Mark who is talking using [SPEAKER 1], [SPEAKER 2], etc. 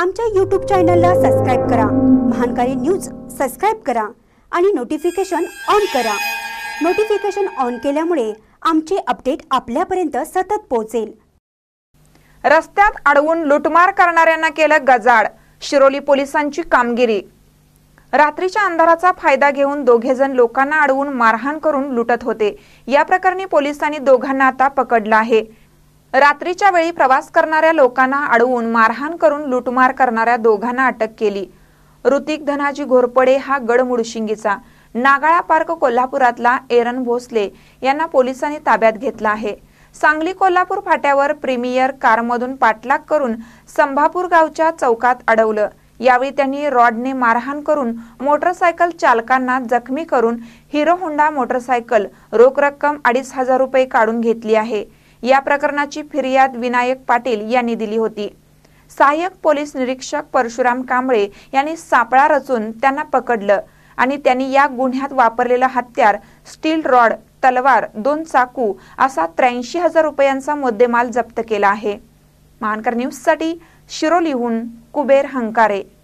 [SPEAKER 1] आमच्या यूट्यूब चॅनलला सबस्क्राईब करा महानकारी न्यूज सबस्क्राईब करा आणि नोटिफिकेशन ऑन करा नोटिफिकेशन ऑन केल्यामुळे आमचे अपडेट
[SPEAKER 2] आपल्यापर्यंत सतत पोहोचेल रस्त्यात अडवून लुटमार करणाऱ्यांना केलं गजाड शिरोली पोलिसांची कामगिरी रात्रीच्या अंधाराचा फायदा घेऊन दोघेजण लोकांना अडवून मारहाण करून लुटत होते या प्रकरणी पोलिसांनी दोघांना आता पकडला आहे रात्रीच्या वेळी प्रवास करणाऱ्या लोकांना अडवून मारहाण करून लुटमार करणाऱ्या दोघांना अटक केली ऋतिक धनाजी घोरपडे हा गडमुडशिंगीचा नागाळा पार्क कोल्हापुरातला एरन भोसले यांना पोलिसांनी ताब्यात घेतला आहे सांगली कोल्हापूर फाट्यावर प्रीमियर कारमधून पाठलाग करून संभापूर गावच्या चौकात अडवलं यावेळी त्यांनी रॉडने मारहाण करून मोटरसायकल चालकांना जखमी करून हिरो होंडा मोटरसायकल रोख रक्कम अडीच हजार रुपये काढून घेतली आहे या प्रकरणाची फिर्याद विनायक पाटील यांनी दिली होती सहाय्यक पोलीस निरीक्षक परशुराम कांबळे यांनी सापळा रचून त्यांना पकडलं आणि त्यांनी या गुन्ह्यात वापरलेला हत्यार स्टील रॉड तलवार दोन चाकू असा त्र्याऐंशी हजार रुपयांचा मुद्देमाल जप्त केला आहे महानकर न्यूजसाठी शिरोलीहून कुबेर हंकारे